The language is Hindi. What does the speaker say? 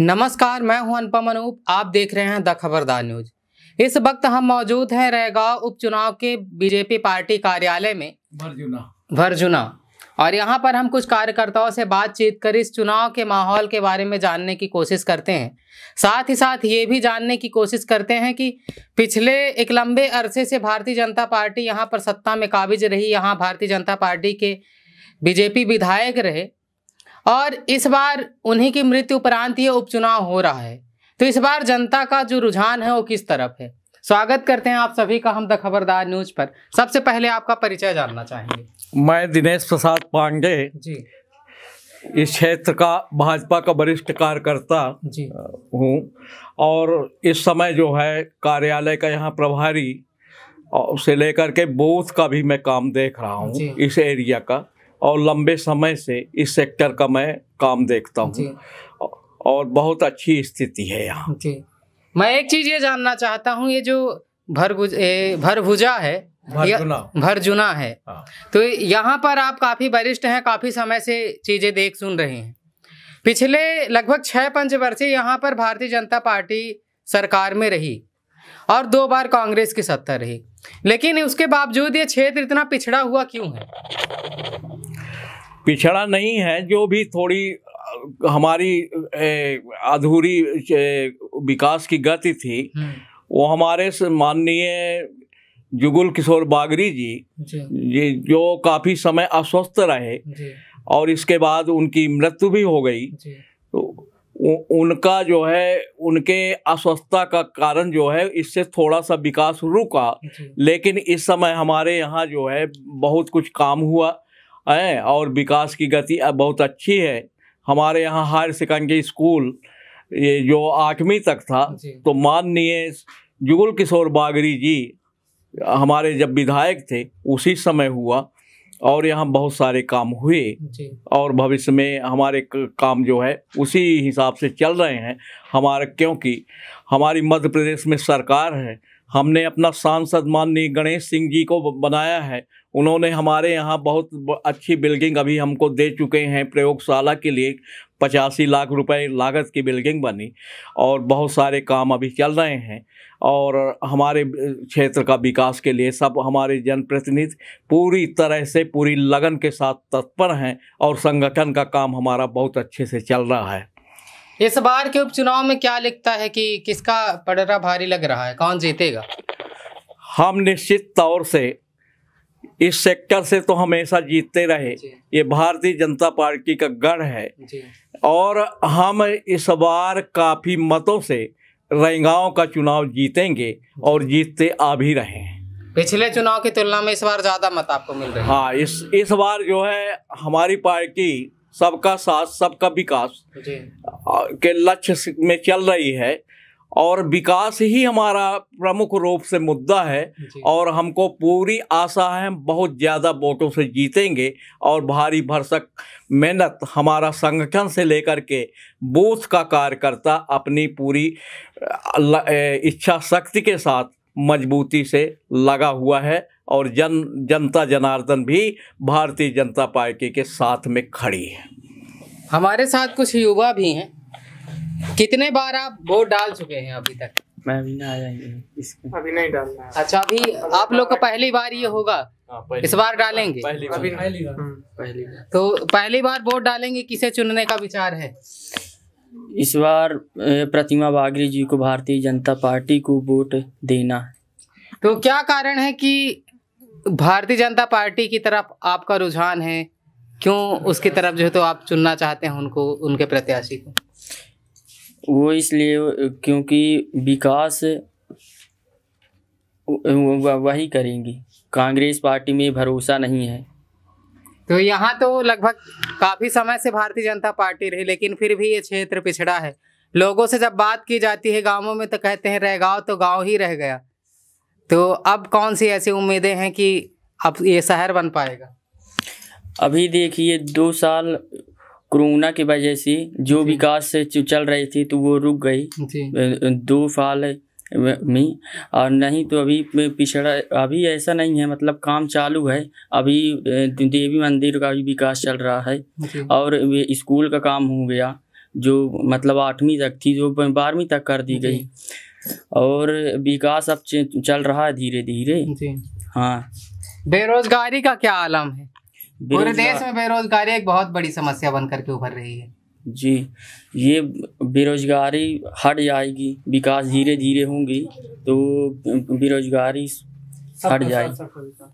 नमस्कार मैं हूं अनुपम अनूप आप देख रहे हैं द खबरदार न्यूज इस वक्त हम मौजूद हैं रेगांव उपचुनाव के बीजेपी पार्टी कार्यालय में भरजुना भरजुना और यहां पर हम कुछ कार्यकर्ताओं से बातचीत कर इस चुनाव के माहौल के बारे में जानने की कोशिश करते हैं साथ ही साथ ये भी जानने की कोशिश करते हैं कि पिछले एक लंबे अरसे से भारतीय जनता पार्टी यहाँ पर सत्ता में काबिज रही यहाँ भारतीय जनता पार्टी के बीजेपी विधायक रहे और इस बार उन्हीं की मृत्यु उपरांत ये उपचुनाव हो रहा है तो इस बार जनता का जो रुझान है वो किस तरफ है स्वागत करते हैं आप सभी का हम द खबरदार न्यूज पर सबसे पहले आपका परिचय जानना चाहेंगे मैं दिनेश प्रसाद पांडे जी इस क्षेत्र का भाजपा का वरिष्ठ कार्यकर्ता हूँ और इस समय जो है कार्यालय का यहाँ प्रभारी उसे लेकर के बूथ का भी मैं काम देख रहा हूँ इस एरिया का और लंबे समय से इस सेक्टर का मैं काम देखता हूँ और बहुत अच्छी स्थिति है यहाँ जी मैं एक चीज़ ये जानना चाहता हूँ ये जो भरभुजा है भरजुना है हाँ। तो यहाँ पर आप काफ़ी वरिष्ठ हैं काफ़ी समय से चीज़ें देख सुन रहे हैं पिछले लगभग छह पंच वर्ष यहाँ पर भारतीय जनता पार्टी सरकार में रही और दो बार कांग्रेस की सत्ता रही लेकिन उसके बावजूद ये क्षेत्र इतना पिछड़ा हुआ क्यों है पिछड़ा नहीं है जो भी थोड़ी हमारी अधूरी विकास की गति थी हम्म। वो हमारे माननीय जुगुल किशोर बागरी जी, जी जो काफ़ी समय अस्वस्थ रहे और इसके बाद उनकी मृत्यु भी हो गई तो उनका जो है उनके अस्वस्थता का कारण जो है इससे थोड़ा सा विकास रुका लेकिन इस समय हमारे यहाँ जो है बहुत कुछ काम हुआ है और विकास की गति बहुत अच्छी है हमारे यहाँ हायर सेकेंडरी स्कूल ये जो आठवीं तक था तो माननीय जुगुल किशोर बागरी जी हमारे जब विधायक थे उसी समय हुआ और यहाँ बहुत सारे काम हुए और भविष्य में हमारे काम जो है उसी हिसाब से चल रहे हैं हमारे क्योंकि हमारी मध्य प्रदेश में सरकार है हमने अपना सांसद माननीय गणेश सिंह जी को बनाया है उन्होंने हमारे यहाँ बहुत अच्छी बिल्डिंग अभी हमको दे चुके हैं प्रयोगशाला के लिए पचासी लाख रुपए लागत की बिल्डिंग बनी और बहुत सारे काम अभी चल रहे हैं और हमारे क्षेत्र का विकास के लिए सब हमारे जनप्रतिनिधि पूरी तरह से पूरी लगन के साथ तत्पर हैं और संगठन का काम हमारा बहुत अच्छे से चल रहा है इस बार के उपचुनाव में क्या लिखता है कि किसका पडरा भारी लग रहा है कौन जीतेगा हम निश्चित तौर से इस सेक्टर से तो हमेशा जीतते रहे ये भारतीय जनता पार्टी का गढ़ है और हम इस बार काफ़ी मतों से रैंगाव का चुनाव जीतेंगे और जीतते आ भी रहे हैं पिछले चुनाव की तुलना में इस बार ज़्यादा मत आपको मिल रहे हैं हाँ इस इस बार जो है हमारी पार्टी सबका साथ सबका विकास के लक्ष्य में चल रही है और विकास ही हमारा प्रमुख रूप से मुद्दा है और हमको पूरी आशा है बहुत ज़्यादा वोटों से जीतेंगे और भारी भरसक मेहनत हमारा संगठन से लेकर के बूथ का कार्यकर्ता अपनी पूरी इच्छा शक्ति के साथ मजबूती से लगा हुआ है और जन जनता जनार्दन भी भारतीय जनता पार्टी के साथ में खड़ी है हमारे साथ कुछ युवा भी हैं कितने बार आप वोट डाल चुके हैं अभी तक मैं अभी ना आया अभी नहीं डालना अच्छा अभी आप लोग का पहली बार ये होगा हाँ, इस बार डालेंगे पहली बार।, हम्म, पहली बार। तो पहली बार वोट डालेंगे किसे चुनने का विचार है इस बार प्रतिमा बागरी जी को भारतीय जनता पार्टी को वोट देना तो क्या कारण है कि भारतीय जनता पार्टी की तरफ आपका रुझान है क्यों उसकी तरफ जो है तो आप चुनना चाहते हैं उनको उनके प्रत्याशी को वो इसलिए क्योंकि विकास वही करेंगी कांग्रेस पार्टी में भरोसा नहीं है तो यहाँ तो लगभग काफ़ी समय से भारतीय जनता पार्टी रही लेकिन फिर भी ये क्षेत्र पिछड़ा है लोगों से जब बात की जाती है गांवों में तो कहते हैं रह गाँव तो गाँव ही रह गया तो अब कौन सी ऐसी उम्मीदें हैं कि अब ये शहर बन पाएगा अभी देखिए दो साल कोरोना की वजह से जो विकास चल रही थी तो वो रुक गई दो साल में और नहीं तो अभी पिछड़ा अभी ऐसा नहीं है मतलब काम चालू है अभी देवी मंदिर का भी विकास चल रहा है और स्कूल का काम हो गया जो मतलब आठवीं तक थी जो बारहवीं तक कर दी गई और विकास अब चल रहा है धीरे धीरे हाँ बेरोजगारी का क्या आलम है पूरे देश में बेरोजगारी एक बहुत बड़ी समस्या बन करके उभर रही है जी ये बेरोजगारी हट जाएगी विकास धीरे धीरे होंगी तो बेरोजगारी हट जाएगी